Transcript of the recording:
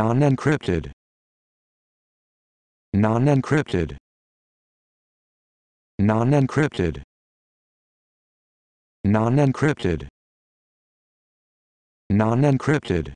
Non-encrypted. Non-encrypted. Non-encrypted. Non-encrypted. Non-encrypted.